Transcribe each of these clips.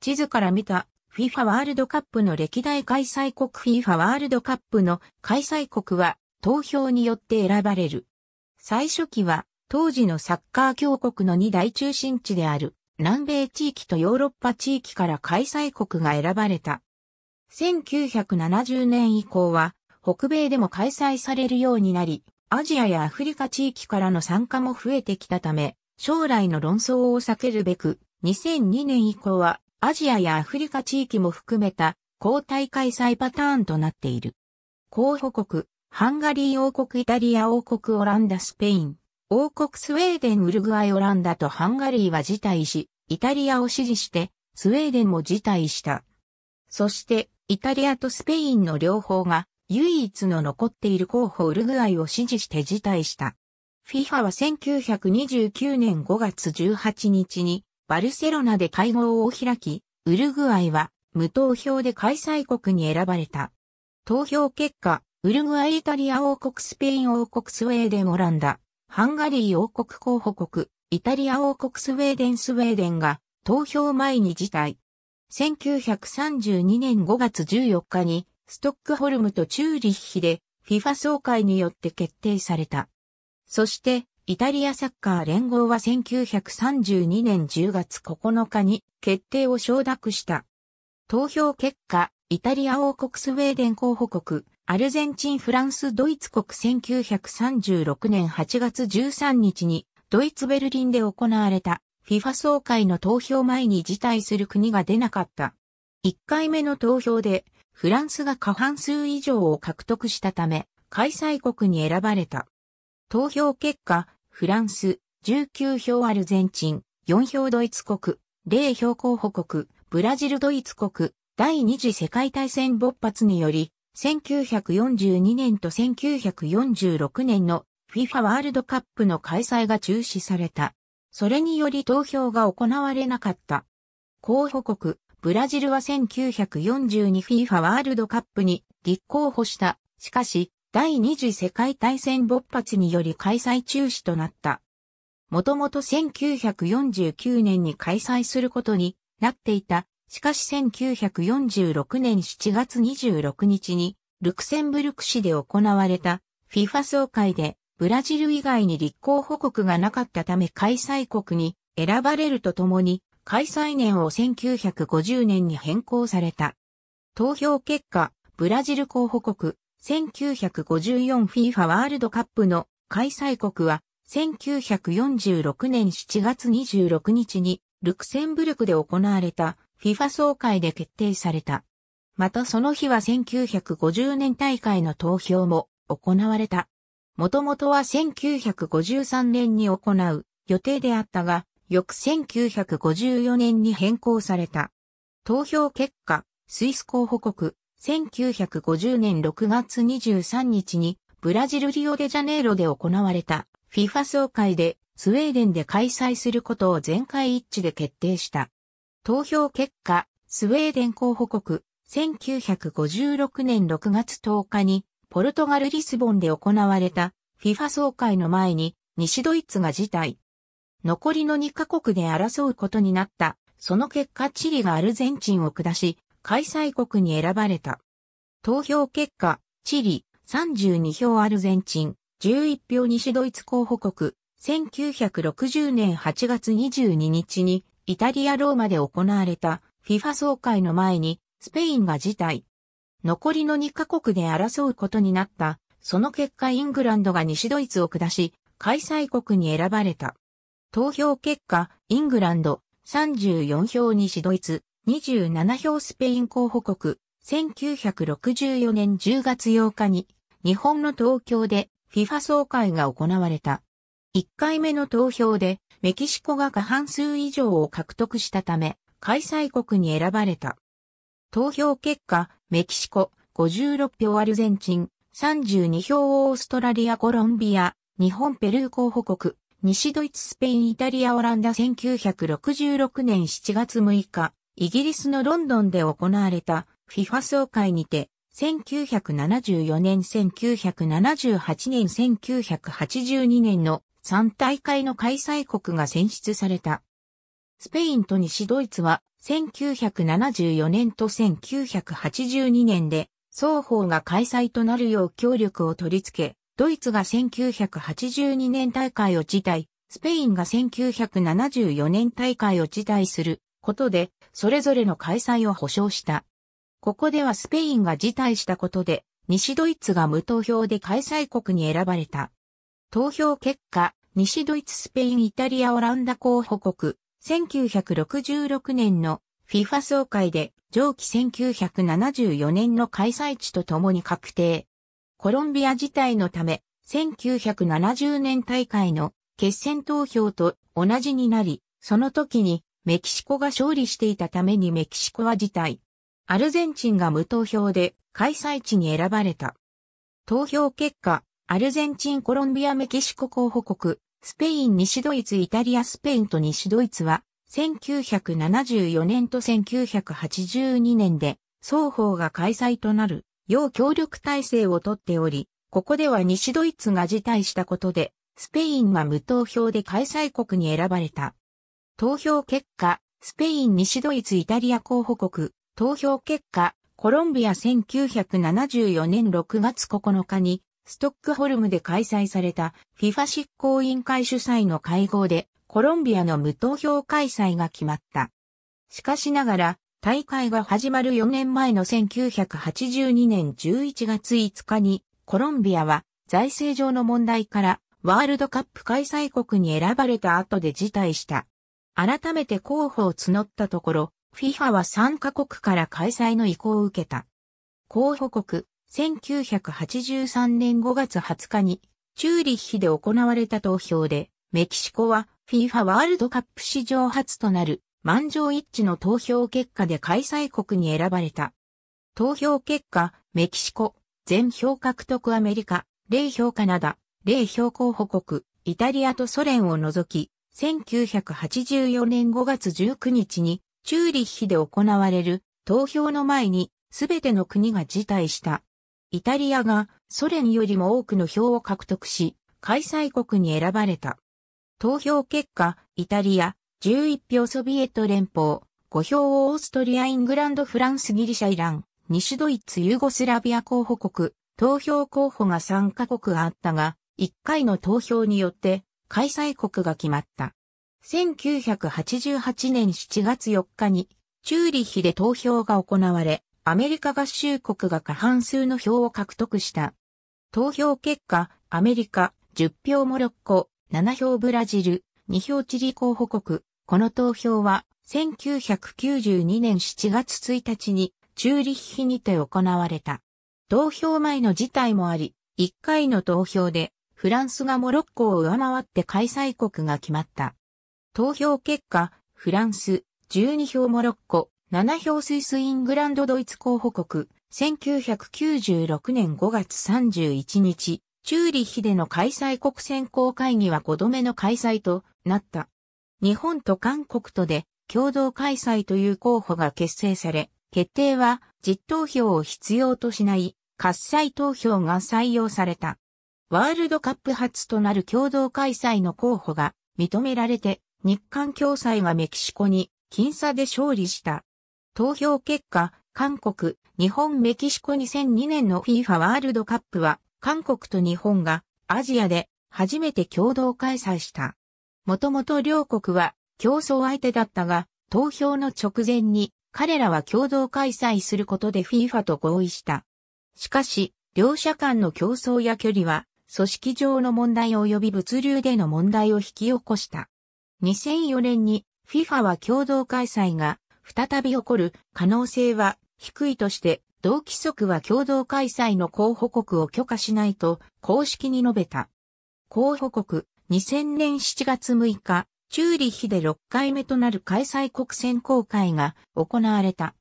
地図から見た FIFA ワールドカップの歴代開催国 FIFA ワールドカップの開催国は投票によって選ばれる。最初期は当時のサッカー強国の2大中心地である南米地域とヨーロッパ地域から開催国が選ばれた。1970年以降は北米でも開催されるようになり、アジアやアフリカ地域からの参加も増えてきたため、将来の論争を避けるべく、2002年以降はアジアやアフリカ地域も含めた交代開催パターンとなっている。候補国、ハンガリー王国、イタリア王国、オランダ、スペイン、王国スウェーデン、ウルグアイ、オランダとハンガリーは辞退し、イタリアを支持して、スウェーデンも辞退した。そして、イタリアとスペインの両方が、唯一の残っている候補ウルグアイを支持して辞退した。FIFA は1929年5月18日にバルセロナで会合を開き、ウルグアイは無投票で開催国に選ばれた。投票結果、ウルグアイイタリア王国スペイン王国スウェーデンオランダ、ハンガリー王国候補国、イタリア王国スウェーデンスウェーデンが投票前に辞退。1932年5月14日にストックホルムとチューリッヒで FIFA 総会によって決定された。そしてイタリアサッカー連合は1932年10月9日に決定を承諾した。投票結果、イタリア王国スウェーデン候補国、アルゼンチンフランスドイツ国1936年8月13日にドイツベルリンで行われた FIFA 総会の投票前に辞退する国が出なかった。1回目の投票でフランスが過半数以上を獲得したため開催国に選ばれた。投票結果、フランス、19票アルゼンチン、4票ドイツ国、0票候補国、ブラジルドイツ国、第二次世界大戦勃発により、1942年と1946年の FIFA ワールドカップの開催が中止された。それにより投票が行われなかった。候補国、ブラジルは 1942FIFA ワールドカップに立候補した。しかし、第二次世界大戦勃発により開催中止となった。もともと1949年に開催することになっていた。しかし1946年7月26日にルクセンブルク市で行われた FIFA 総会でブラジル以外に立候補国がなかったため開催国に選ばれるとともに開催年を1950年に変更された。投票結果、ブラジル候補国 1954FIFA ワールドカップの開催国は、1946年7月26日に、ルクセンブルクで行われた FIFA 総会で決定された。またその日は1950年大会の投票も行われた。もともとは1953年に行う予定であったが、翌1954年に変更された。投票結果、スイス候補国、1950年6月23日にブラジルリオデジャネイロで行われた FIFA 総会でスウェーデンで開催することを全会一致で決定した。投票結果、スウェーデン候補国、1956年6月10日にポルトガル・リスボンで行われた FIFA 総会の前に西ドイツが辞退。残りの2カ国で争うことになった。その結果チリがアルゼンチンを下し、開催国に選ばれた。投票結果、チリ、32票アルゼンチン、11票西ドイツ候補国、1960年8月22日にイタリア・ローマで行われた FIFA 総会の前にスペインが辞退。残りの2カ国で争うことになった。その結果イングランドが西ドイツを下し、開催国に選ばれた。投票結果、イングランド34票西ドイツ、27票スペイン候補国、1964年10月8日に、日本の東京で FIFA 総会が行われた。1回目の投票で、メキシコが過半数以上を獲得したため、開催国に選ばれた。投票結果、メキシコ、56票アルゼンチン、32票オーストラリア、コロンビア、日本ペルー候補国、西ドイツ、スペイン、イタリア、オランダ1966年7月6日、イギリスのロンドンで行われた FIFA 総会にて、1974年、1978年、1982年の3大会の開催国が選出された。スペインと西ドイツは1974年と1982年で双方が開催となるよう協力を取り付け、ドイツが1982年大会を辞退、スペインが1974年大会を辞退することで、それぞれの開催を保証した。ここではスペインが辞退したことで、西ドイツが無投票で開催国に選ばれた。投票結果、西ドイツ、スペイン、イタリア、オランダ候補国、1966年の FIFA 総会で上記1974年の開催地とともに確定。コロンビア自体のため、1970年大会の決戦投票と同じになり、その時にメキシコが勝利していたためにメキシコは辞退。アルゼンチンが無投票で開催地に選ばれた。投票結果、アルゼンチン、コロンビア、メキシコ候補国、スペイン、西ドイツ、イタリア、スペインと西ドイツは、1974年と1982年で、双方が開催となる、要協力体制をとっており、ここでは西ドイツが辞退したことで、スペインが無投票で開催国に選ばれた。投票結果、スペイン西ドイツイタリア候補国、投票結果、コロンビア1974年6月9日に、ストックホルムで開催された FIFA 執行委員会主催の会合で、コロンビアの無投票開催が決まった。しかしながら、大会が始まる4年前の1982年11月5日に、コロンビアは財政上の問題からワールドカップ開催国に選ばれた後で辞退した。改めて候補を募ったところ、FIFA は3カ国から開催の意向を受けた。候補国、1983年5月20日に、チューリッヒで行われた投票で、メキシコは FIFA ワールドカップ史上初となる満場一致の投票結果で開催国に選ばれた。投票結果、メキシコ、全票獲得アメリカ、0票カナダ、0票候補国、イタリアとソ連を除き、1984年5月19日にチューリッヒで行われる投票の前にすべての国が辞退した。イタリアがソ連よりも多くの票を獲得し、開催国に選ばれた。投票結果、イタリア、11票ソビエト連邦、5票オーストリア、イングランド、フランス、ギリシャ、イラン、西ドイツ、ユーゴスラビア候補国、投票候補が3カ国あったが、1回の投票によって開催国が決まった。1988年7月4日に、チューリヒで投票が行われ、アメリカ合衆国が過半数の票を獲得した。投票結果、アメリカ、10票モロッコ、7票ブラジル、2票チリ候補国。この投票は、1992年7月1日に、チューリッヒにて行われた。投票前の事態もあり、1回の投票でフランスがモロッコを上回って開催国が決まった。投票結果、フランス、12票モロッコ、7票スイスイングランドドイツ候補国、1996年5月31日、チューリッヒでの開催国選考会議は5度目の開催となった。日本と韓国とで共同開催という候補が結成され、決定は実投票を必要としない、喝采投票が採用された。ワールドカップ初となる共同開催の候補が認められて、日韓共催がメキシコに僅差で勝利した。投票結果、韓国、日本メキシコ2002年の FIFA ワールドカップは、韓国と日本がアジアで初めて共同開催した。もともと両国は競争相手だったが、投票の直前に彼らは共同開催することで FIFA と合意した。しかし、両者間の競争や距離は組織上の問題及び物流での問題を引き起こした。2004年に FIFA は共同開催が再び起こる可能性は低いとして同規則は共同開催の候補国を許可しないと公式に述べた。候補国2000年7月6日、チューリッヒで6回目となる開催国選考会が行われた。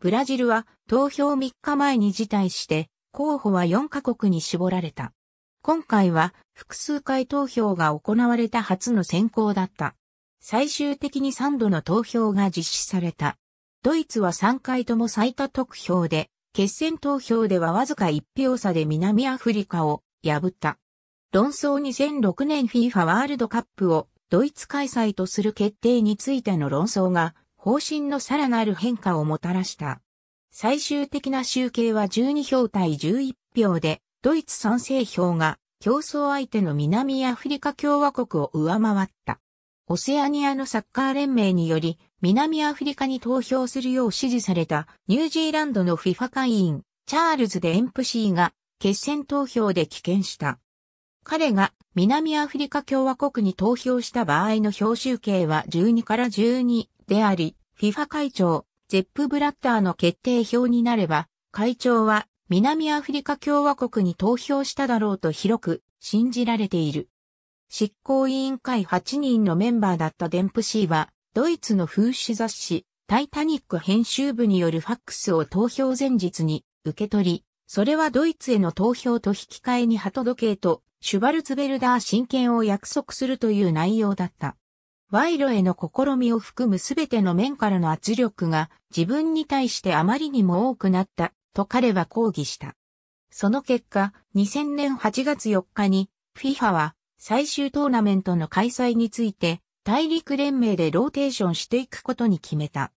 ブラジルは投票3日前に辞退して候補は4カ国に絞られた。今回は複数回投票が行われた初の選考だった。最終的に3度の投票が実施された。ドイツは3回とも最多得票で、決選投票ではわずか1票差で南アフリカを破った。論争2006年 FIFA ワールドカップをドイツ開催とする決定についての論争が方針のさらなる変化をもたらした。最終的な集計は12票対11票で、ドイツ賛成票が競争相手の南アフリカ共和国を上回った。オセアニアのサッカー連盟により、南アフリカに投票するよう指示されたニュージーランドの FIFA 会員、チャールズ・デンプシーが決選投票で棄権した。彼が南アフリカ共和国に投票した場合の票集計は12から12であり、FIFA 会長、ゼップ・ブラッターの決定票になれば、会長は南アフリカ共和国に投票しただろうと広く信じられている。執行委員会8人のメンバーだったデンプシーは、ドイツの風刺雑誌、タイタニック編集部によるファックスを投票前日に受け取り、それはドイツへの投票と引き換えに鳩時計とシュバルツベルダー親権を約束するという内容だった。賄賂への試みを含むすべての面からの圧力が自分に対してあまりにも多くなったと彼は抗議した。その結果、2000年8月4日に FIFA は最終トーナメントの開催について大陸連盟でローテーションしていくことに決めた。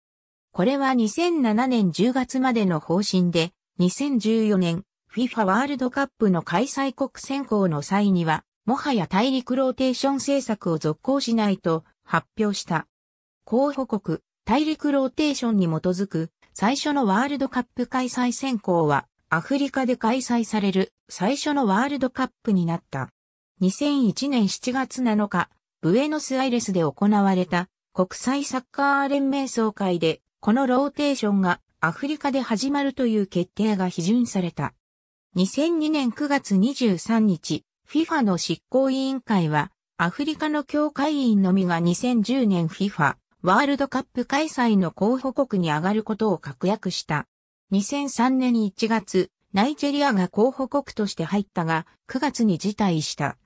これは2007年10月までの方針で、2014年 FIFA ワールドカップの開催国選考の際には、もはや大陸ローテーション政策を続行しないと発表した。候補国、大陸ローテーションに基づく最初のワールドカップ開催選考は、アフリカで開催される最初のワールドカップになった。2001年7月7日、ブエノスアイレスで行われた国際サッカー連盟総会で、このローテーションがアフリカで始まるという決定が批准された。2002年9月23日、FIFA の執行委員会は、アフリカの協会員のみが2010年 FIFA ワールドカップ開催の候補国に上がることを確約した。2003年1月、ナイジェリアが候補国として入ったが、9月に辞退した。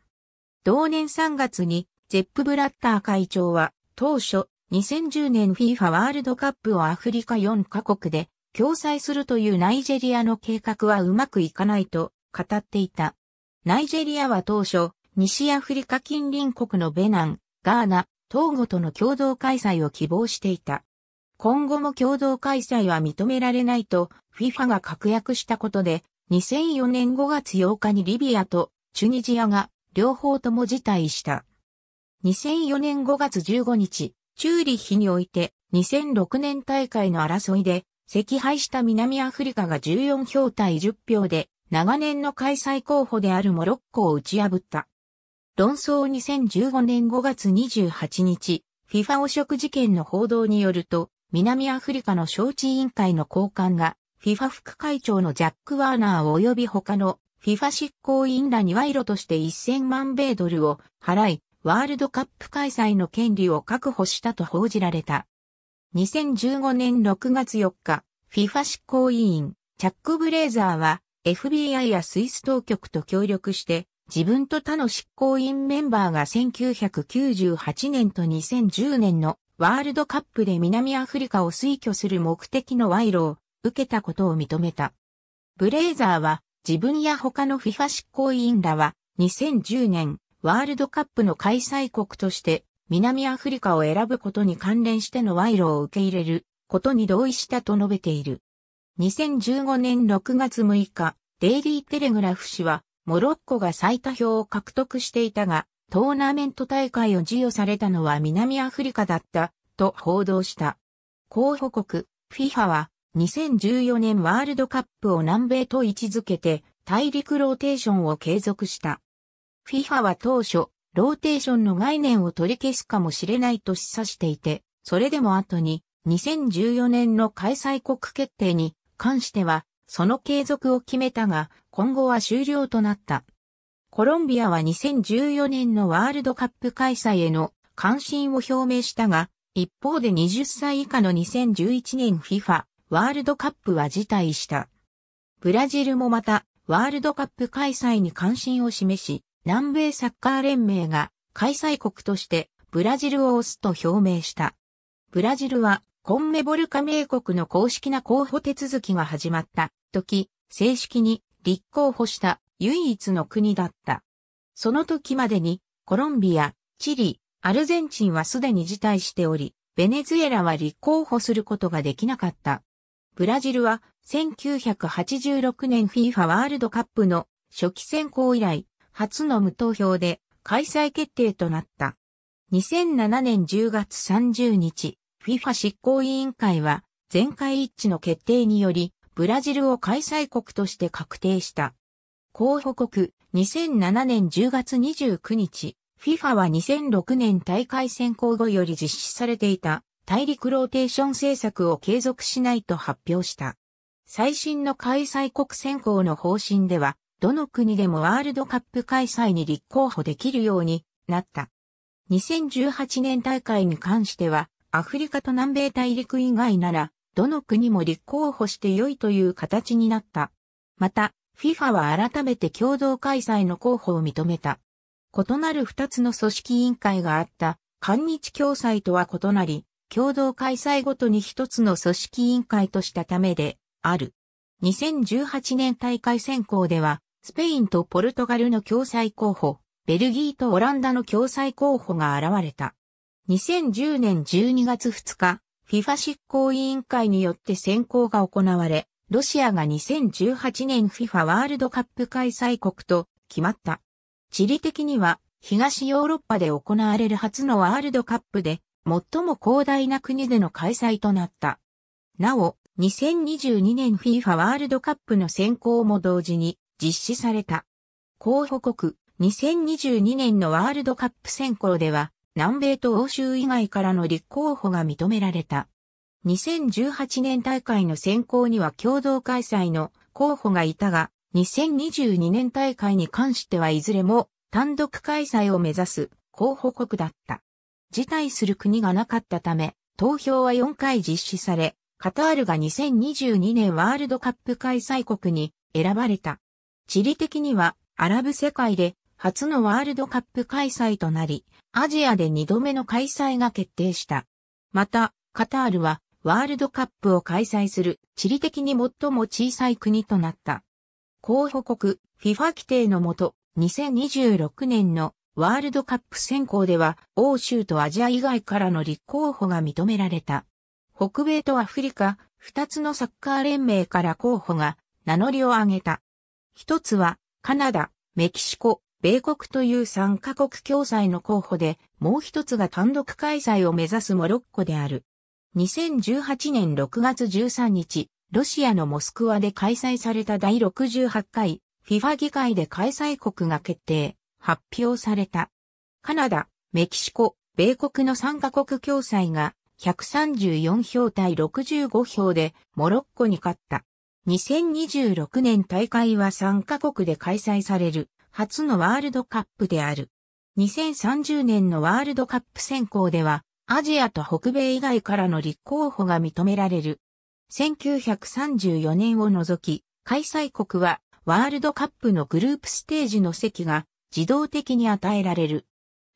同年3月に、ゼップ・ブラッター会長は、当初、2010年 FIFA ワールドカップをアフリカ4カ国で、共催するというナイジェリアの計画はうまくいかないと語っていた。ナイジェリアは当初、西アフリカ近隣国のベナン、ガーナ、東郷との共同開催を希望していた。今後も共同開催は認められないと FIFA が確約したことで、2004年5月8日にリビアとチュニジアが両方とも辞退した。2004年5月15日、チューリッヒにおいて2006年大会の争いで、惜敗した南アフリカが14票対10票で、長年の開催候補であるモロッコを打ち破った。論争2015年5月28日、FIFA 汚職事件の報道によると、南アフリカの招致委員会の高官が、FIFA 副会長のジャック・ワーナー及び他の FIFA 執行委員らに賄賂として1000万米ドルを払い、ワールドカップ開催の権利を確保したと報じられた。2015年6月4日、FIFA 執行委員、チャック・ブレイザーは、FBI やスイス当局と協力して、自分と他の執行員メンバーが1998年と2010年のワールドカップで南アフリカを推挙する目的の賄賂を受けたことを認めた。ブレイザーは自分や他の FIFA 執行員らは2010年ワールドカップの開催国として南アフリカを選ぶことに関連しての賄賂を受け入れることに同意したと述べている。2015年6月6日、デイリーテレグラフ氏はモロッコが最多票を獲得していたが、トーナメント大会を授与されたのは南アフリカだった、と報道した。候補国、FIFA は、2014年ワールドカップを南米と位置づけて、大陸ローテーションを継続した。FIFA は当初、ローテーションの概念を取り消すかもしれないと示唆していて、それでも後に、2014年の開催国決定に関しては、その継続を決めたが、今後は終了となった。コロンビアは2014年のワールドカップ開催への関心を表明したが、一方で20歳以下の2011年 FIFA ワールドカップは辞退した。ブラジルもまたワールドカップ開催に関心を示し、南米サッカー連盟が開催国としてブラジルを推すと表明した。ブラジルはコンメボル加盟国の公式な候補手続きが始まった。時、正式に立候補した唯一の国だった。その時までに、コロンビア、チリ、アルゼンチンはすでに辞退しており、ベネズエラは立候補することができなかった。ブラジルは1986年 FIFA ワールドカップの初期選考以来、初の無投票で開催決定となった。2007年10月30日、FIFA 執行委員会は全会一致の決定により、ブラジルを開催国として確定した。候補国、2007年10月29日、FIFA は2006年大会選考後より実施されていた大陸ローテーション政策を継続しないと発表した。最新の開催国選考の方針では、どの国でもワールドカップ開催に立候補できるようになった。2018年大会に関しては、アフリカと南米大陸以外なら、どの国も立候補して良いという形になった。また、FIFA は改めて共同開催の候補を認めた。異なる二つの組織委員会があった、韓日共催とは異なり、共同開催ごとに一つの組織委員会としたためで、ある。2018年大会選考では、スペインとポルトガルの共催候補、ベルギーとオランダの共催候補が現れた。2010年12月2日、FIFA 執行委員会によって選考が行われ、ロシアが2018年 FIFA ワールドカップ開催国と決まった。地理的には東ヨーロッパで行われる初のワールドカップで最も広大な国での開催となった。なお、2022年 FIFA ワールドカップの選考も同時に実施された。候補国2022年のワールドカップ選考では南米と欧州以外からの立候補が認められた。2018年大会の選考には共同開催の候補がいたが、2022年大会に関してはいずれも単独開催を目指す候補国だった。辞退する国がなかったため、投票は4回実施され、カタールが2022年ワールドカップ開催国に選ばれた。地理的にはアラブ世界で初のワールドカップ開催となり、アジアで2度目の開催が決定した。また、カタールはワールドカップを開催する地理的に最も小さい国となった。候補国、FIFA 規定のもと、2026年のワールドカップ選考では、欧州とアジア以外からの立候補が認められた。北米とアフリカ、二つのサッカー連盟から候補が名乗りを上げた。一つは、カナダ、メキシコ、米国という参加国共催の候補で、もう一つが単独開催を目指すモロッコである。2018年6月13日、ロシアのモスクワで開催された第68回 FIFA 議会で開催国が決定、発表された。カナダ、メキシコ、米国の参加国共催が134票対65票でモロッコに勝った。2026年大会は参加国で開催される初のワールドカップである。2030年のワールドカップ選考では、アジアと北米以外からの立候補が認められる。1934年を除き、開催国はワールドカップのグループステージの席が自動的に与えられる。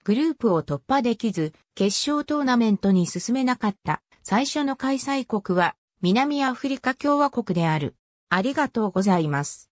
グループを突破できず、決勝トーナメントに進めなかった最初の開催国は南アフリカ共和国である。ありがとうございます。